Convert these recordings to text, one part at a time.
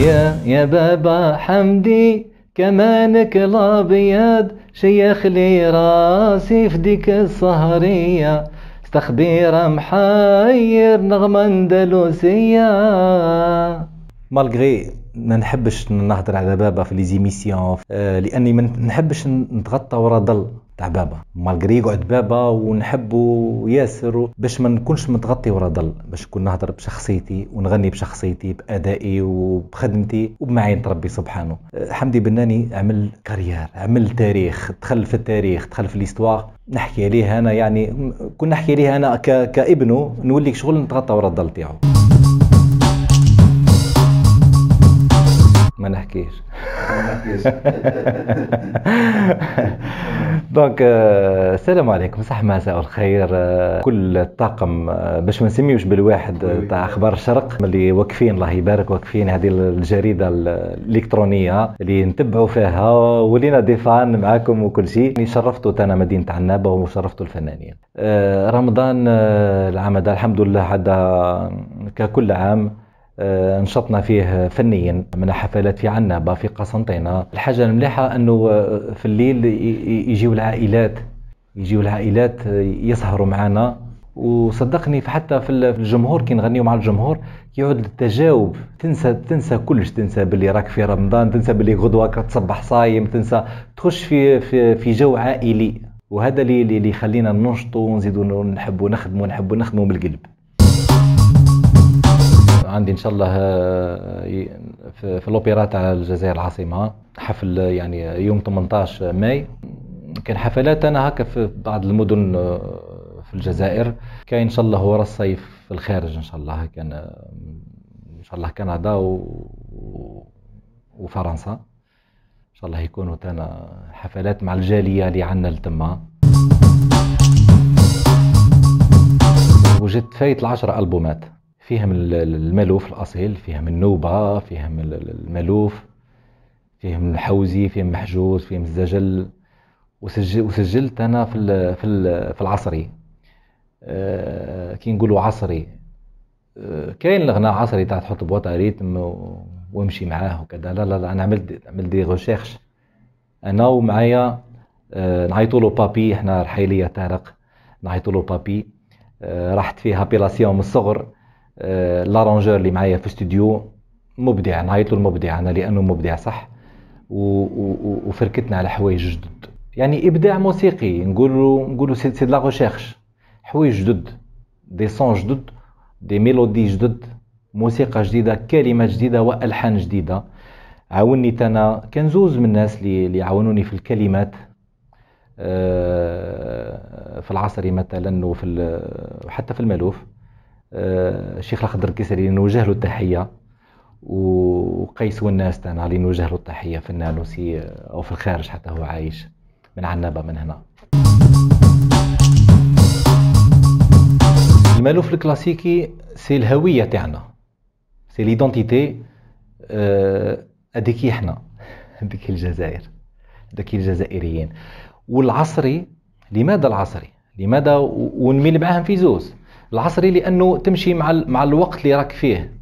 يا يا بابا حمدي كمانك الابيض شيخ لي راسي في ديك السهريه استخبير محير نغمه اندلسيه مالغري ما نحبش نهضر على بابا في ليزيميسيون آه، لاني ما نحبش نتغطى ورا ظل تاع بابا مالغري يقعد بابا ونحبه ياسر باش ما نكونش متغطي ورا ضل باش نكون نهضر بشخصيتي ونغني بشخصيتي بادائي وبخدمتي وبمعين ربي سبحانه حمدي بناني عمل كاريير عمل تاريخ دخل في التاريخ دخل في ليستواغ نحكي عليه انا يعني كون نحكي عليه انا كابنه نولي شغل نتغطى ورا الضل تاعو ما نحكيش دونك euh, السلام عليكم صح مساء الخير آه، كل الطاقم آه، باش ما نسميوش بالواحد آه، تاع اخبار الشرق اللي واقفين الله يبارك واقفين هذه الجريده الالكترونيه اللي نتبعوا فيها ولينا ديفان معاكم وكل شيء شرفتوا انا مدينه عنابه وشرفتوا الفنانين رمضان العام الحمد لله عدى ككل عام آه، نشطنا فيه فنيا من حفلات في عنابة في قسنطينة الحاجة المليحة أنه آه، في الليل يجيو العائلات يجيو العائلات آه، يسهروا معنا وصدقني حتى في الجمهور كي نغنيو مع الجمهور يعود التجاوب تنسى تنسى كلش تنسى باللي راك في رمضان تنسى باللي غدوه تصبح صايم تنسى تخش في في, في جو عائلي وهذا اللي اللي يخلينا ننشطوا ونزيدوا نحبوا نخدموا نحبوا نخدموا بالقلب عندي ان شاء الله آه، في الاوبرا تاع الجزائر العاصمه حفل يعني يوم 18 ماي كان حفلات انا هكا في بعض المدن آه، في الجزائر كاين ان شاء الله ورا الصيف في الخارج ان شاء الله كان آه، ان شاء الله كندا و... وفرنسا ان شاء الله يكونوا تانا حفلات مع الجاليه اللي عندنا لتما وجدت فايت العشرة ألبومات فيها من الملوف الأصيل فيها من النوبه فيها من الملوف فيها من الحوزي فيها من محجوز فيها من الزجل وسجل وسجلت أنا في الـ في الـ في العصري آه، كي نقولوا عصري آه، كاين الغناء عصري تاع تحط بوطا ريتم وامشي معاه وكذا لا لا لا انا عملت عملت دي ريشيرش انا ومعايا آه، نعيطوا له بابي احنا رحيليه طارق نعيطوا له بابي رحت فيها بيلاسيون من الصغر لارانجور آه، اللي معايا في استوديو مبدع نعيط له المبدع انا لانه مبدع صح وفركتنا على حوايج جدد يعني ابداع موسيقي نقولوا نقولوا سي سي لا ريشيرش حوايج جدد دي سون جدد دي ميلودي جدد موسيقى جديده كلمه جديده والحان جديده عاوني انا كان زوز من الناس اللي اللي عاونوني في الكلمات آه، في العصري مثلا وفي حتى في المالوف آه، الشيخ الخضر الكسري نوجه له التحيه وقيس والناس تاعنا اللي نوجه له التحيه في النانوسي آه، او في الخارج حتى هو عايش من عنابه من هنا المالوف الكلاسيكي سي الهويه تاعنا سي ليدونتيتي آه، هذيك احنا هذيك الجزائر هذيك الجزائريين والعصري لماذا العصري لماذا ونميل معاهم في زوز العصري لانه تمشي مع مع الوقت اللي راك فيه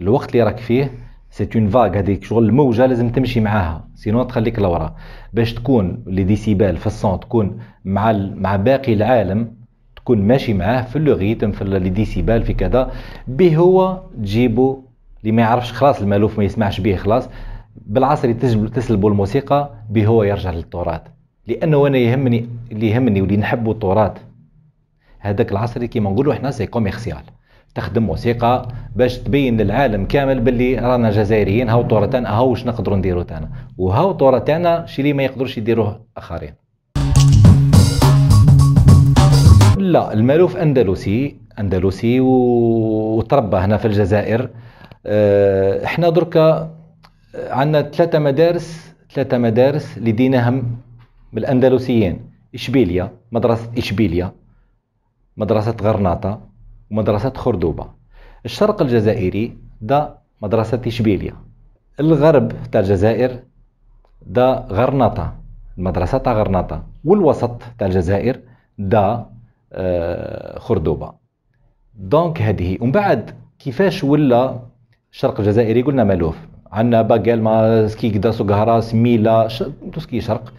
الوقت اللي راك فيه سي اون فاغ هذيك شغل الموجه لازم تمشي معاها سينون تخليك لورا باش تكون لي ديسيبال في الصون تكون مع مع باقي العالم تكون ماشي معاه في لو ريتم في لي ديسيبال في كذا به هو تجيبو اللي ما يعرفش خلاص المالوف ما يسمعش به خلاص بالعصري تسلبوا الموسيقى به هو يرجع للتراث لانه انا يهمني اللي يهمني واللي نحبوا التراث هذاك العصر كيما نقولوا احنا سي كوميرسيال تخدم موسيقى باش تبين للعالم كامل باللي رانا جزائريين هاو طورة تانا هاو واش نقدروا نديروا تانا وهاو طورة تانا شي اللي ما يقدروش يديروه اخرين لا المالوف اندلسي اندلسي وتربى هنا في الجزائر آه، احنا دركا آه، عندنا ثلاثه مدارس ثلاثه مدارس اللي ديناهم اشبيليا مدرسه اشبيليا مدرسة غرناطة ومدرسة خردوبة الشرق الجزائري دا مدرسة إشبيلية الغرب تاع الجزائر دا غرناطة المدرسة تاع غرناطة والوسط تاع الجزائر دا آه، خردوبة دونك هذه ومن بعد كيفاش ولا الشرق الجزائري قلنا مالوف عندنا باقال ما سكي قداس وقهراس ميلا ش... سكي شرق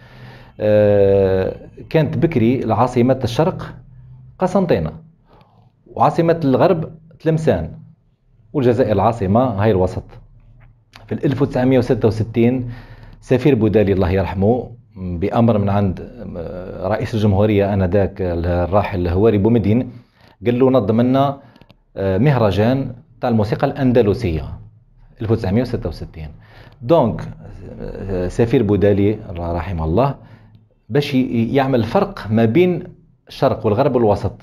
آه، كانت بكري العاصمة الشرق قسنطينة وعاصمة الغرب تلمسان والجزائر العاصمة هاي الوسط في 1966 سفير بودالي الله يرحمه بأمر من عند آه، رئيس الجمهورية آنذاك الراحل هواري بومدين قال له نظم لنا آه، مهرجان تاع الموسيقى الأندلسية 1966 دونك آه، سفير بودالي رحمه الله باش يعمل فرق ما بين الشرق والغرب والوسط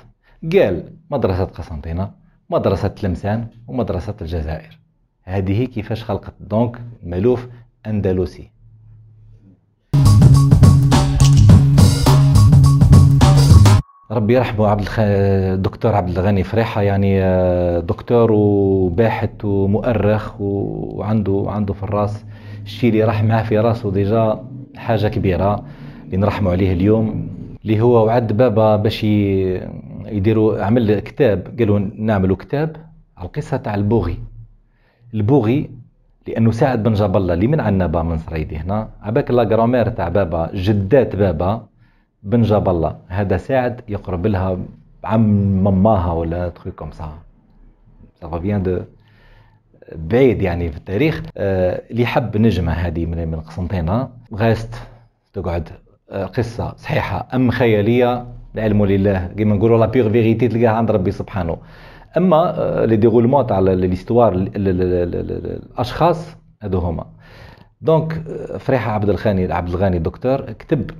قال مدرسة قسنطينة مدرسة تلمسان ومدرسة الجزائر هذه كيفاش خلقت دونك مالوف أندلسي ربي يرحمه عبد الخ... الدكتور عبد الغني فريحه يعني آه، دكتور وباحث ومؤرخ وعنده عنده في الراس الشيء اللي راح معاه في راسه ديجا حاجه كبيره اللي نرحموا عليه اليوم اللي هو وعد بابا باش يديروا عمل كتاب قالوا نعملوا كتاب على القصه تاع البوغي البوغي لانه سعد بن جاب الله اللي من عندنا بابا من صريدي هنا عباك لا جرامير تاع بابا جدات بابا بن جاب الله هذا سعد يقرب لها عم مماها ولا تخي كوم سا سافا بيان دو بعيد يعني في التاريخ آه، اللي آه حب نجمه هذه من قسنطينه غاست تقعد آه، قصه صحيحه ام خياليه العلم لله كما نقولوا لا بيغ فيغيتي تلقاها عند ربي سبحانه اما لي ديغولمون تاع ليستوار الاشخاص هذو هما دونك آه، فريحه عبد الغني عبد الغني دكتور كتب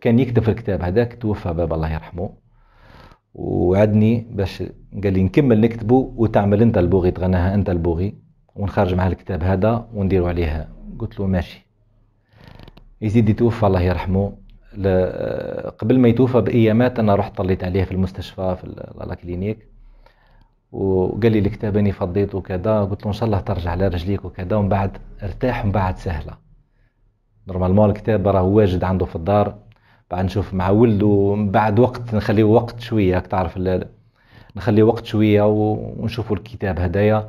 كان يكتب في الكتاب هذاك توفى بابا الله يرحمه وعدني باش قال لي نكمل نكتبه وتعمل انت البوغي تغناها انت البوغي ونخرج مع الكتاب هذا ونديروا عليها قلت له ماشي يزيد يتوفى الله يرحمه قبل ما يتوفى بايامات انا رحت طليت عليه في المستشفى في لاكلينيك وقال لي الكتاب اني فضيت وكذا قلت له ان شاء الله ترجع على رجليك وكذا ومن بعد ارتاح ومن بعد سهله نورمالمون الكتاب راه واجد عنده في الدار بعد نشوف مع ولده ومن بعد وقت نخليه وقت شويه راك تعرف نخليه وقت شويه ونشوفوا الكتاب هدايا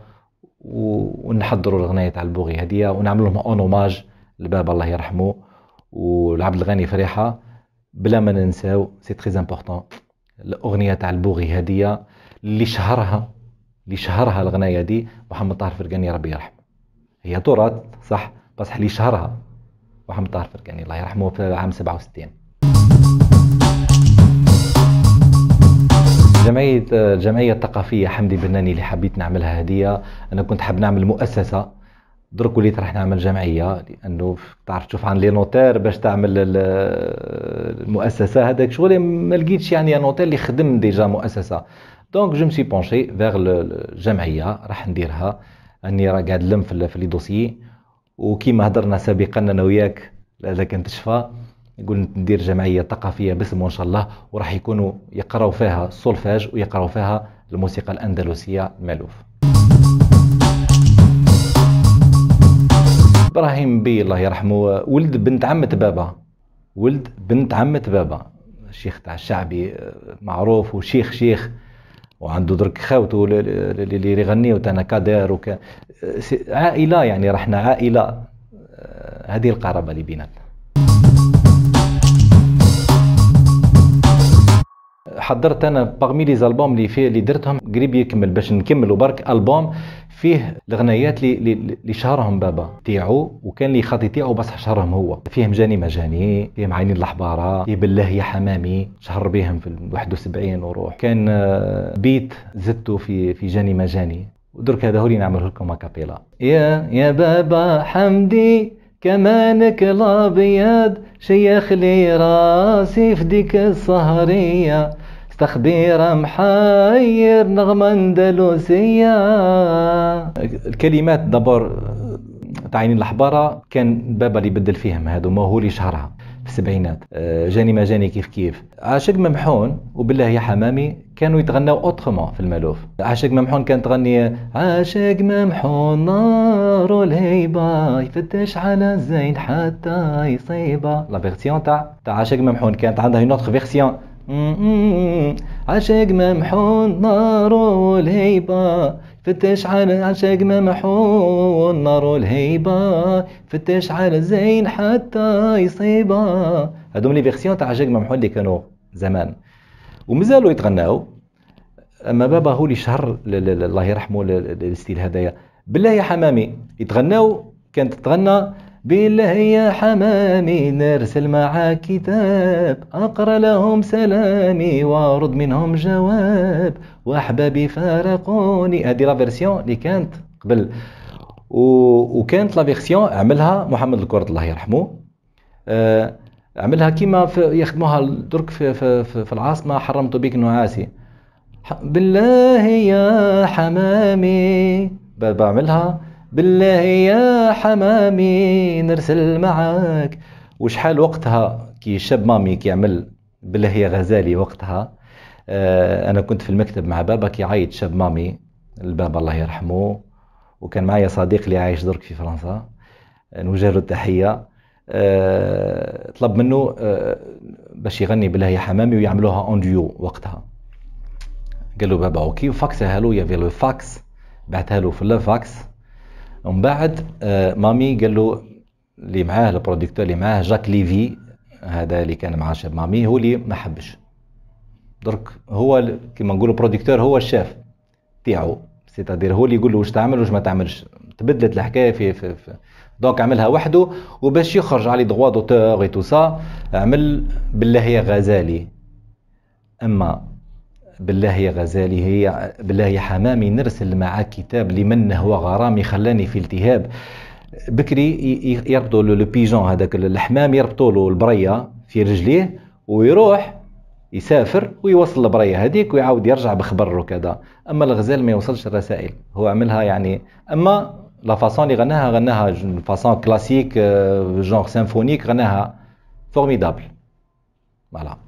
ونحضروا الغنايه تاع البوغي هديه ونعمل لهم اونوماج لبابا الله يرحمه والعبد الغني فريحه بلا ما ننساو سي تري امبورطون الاغنيه تاع البوغي هديه اللي شهرها اللي شهرها الغنايه دي محمد طاهر فرقاني ربي يرحمه هي تراث صح بس اللي شهرها محمد طاهر فرقاني الله يرحمه في عام 67 جمعية الجمعية الثقافية حمدي بناني اللي حبيت نعملها هدية أنا كنت حاب نعمل مؤسسة درك وليت راح نعمل جمعيه لانه تعرف تشوف عن لي نوتير باش تعمل المؤسسه هذاك شغل ما لقيتش يعني نوتير اللي خدم ديجا مؤسسه دونك جو مسي بونشي فيغ الجمعيه راح نديرها اني راه قاعد نلم في لي دوسيي وكيما هضرنا سابقا انا وياك اذا كنت تشفى نقول ندير جمعيه ثقافيه باسمه ان شاء الله وراح يكونوا يقراو فيها السولفاج ويقراو فيها الموسيقى الاندلسيه مالوف ابراهيم بي الله يرحمه ولد بنت عمة بابا ولد بنت عمة بابا الشيخ تاع الشعبي آه، معروف وشيخ شيخ وعنده درك خاوته اللي يغنيو تاع كادير وك آه، عائله يعني رحنا عائله آه، هذه القرابه اللي بيناتنا حضرت انا باغمي لي زالبوم اللي فيه اللي درتهم قريب يكمل باش نكملوا برك البوم فيه الغنايات اللي شهرهم بابا تيعو وكان اللي خاطي تيعو بصح شهرهم هو فيه مجاني مجاني فيه عينين الحباره فيه بالله يا حمامي شهر بهم في 71 وروح كان آه، بيت زدته في في جاني مجاني ودرك هذا هو اللي نعمله لكم اكابيلا يا يا بابا حمدي كمانك الابيض شيخ لي راسي في ديك السهريه تخبير محير نغمة أندلسية الكلمات دبر تعيين الحبارة كان بابا اللي بدل فيهم هادو ما هو شهرها في السبعينات آه، جاني ما جاني كيف كيف عاشق ممحون وبالله يا حمامي كانوا يتغنوا اوترومون في المالوف عاشق ممحون كانت تغني عاشق ممحون نار الهيبة يفتش على الزين حتى يصيبه لا فيرسيون تاع تاع عاشق ممحون كانت عندها اون اوتر فيرسيون عشق ممحون نار الهيبة فتش على عشق ممحون نار الهيبة فتش على زين حتى يصيبه هذوم لي فيرسيون تاع عشق ممحون اللي كانوا زمان ومازالوا يتغناو اما بابا هو اللي شهر الله يرحمه الستيل هذايا بالله يا حمامي يتغناو كانت تتغنى بالله يا حمامي نرسل مع كتاب أقرأ لهم سلامي وأرد منهم جواب وأحبابي فارقوني هذه لا فيرسيون اللي كانت قبل و... وكانت لا فيرسيون عملها محمد الكرد الله يرحمه آه عملها كيما يخدموها درك في, في, في, في العاصمة حرمت بك نعاسي بالله يا حمامي بعملها بالله يا حمامي نرسل معاك وشحال وقتها كي شاب مامي كيعمل بالله يا غزالي وقتها آه انا كنت في المكتب مع بابا كيعيط شاب مامي البابا الله يرحمه وكان معايا صديق اللي عايش درك في فرنسا آه، نوجه له التحيه آه طلب منه آه باش يغني بالله يا حمامي ويعملوها اون ديو وقتها قال له بابا اوكي فاكسها له يا لو فاكس بعتها له في الفاكس ومن بعد آه، مامي قال له اللي معاه البروديكتور اللي معاه جاك ليفي هذا اللي كان مع شاب مامي هو اللي ما حبش درك هو كيما نقولوا بروديكتور هو الشاف تاعو سيتادير هو اللي يقول له واش تعمل واش ما تعملش تبدلت الحكايه في, في, في دونك عملها وحده وباش يخرج على دغوا دوتور اي تو سا عمل بالله يا غزالي اما بالله يا غزالي هي بالله يا حمامي نرسل معاك كتاب لمن هو غرامي خلاني في التهاب بكري يربطوا لو بيجون هذاك الحمام يربطوا له البريه في رجليه ويروح يسافر ويوصل البريه هذيك ويعاود يرجع بخبر وكذا اما الغزال ما يوصلش الرسائل هو عملها يعني اما لا فاسون اللي غناها غناها فاسون كلاسيك جونغ سيمفونيك غناها فورميدابل فوالا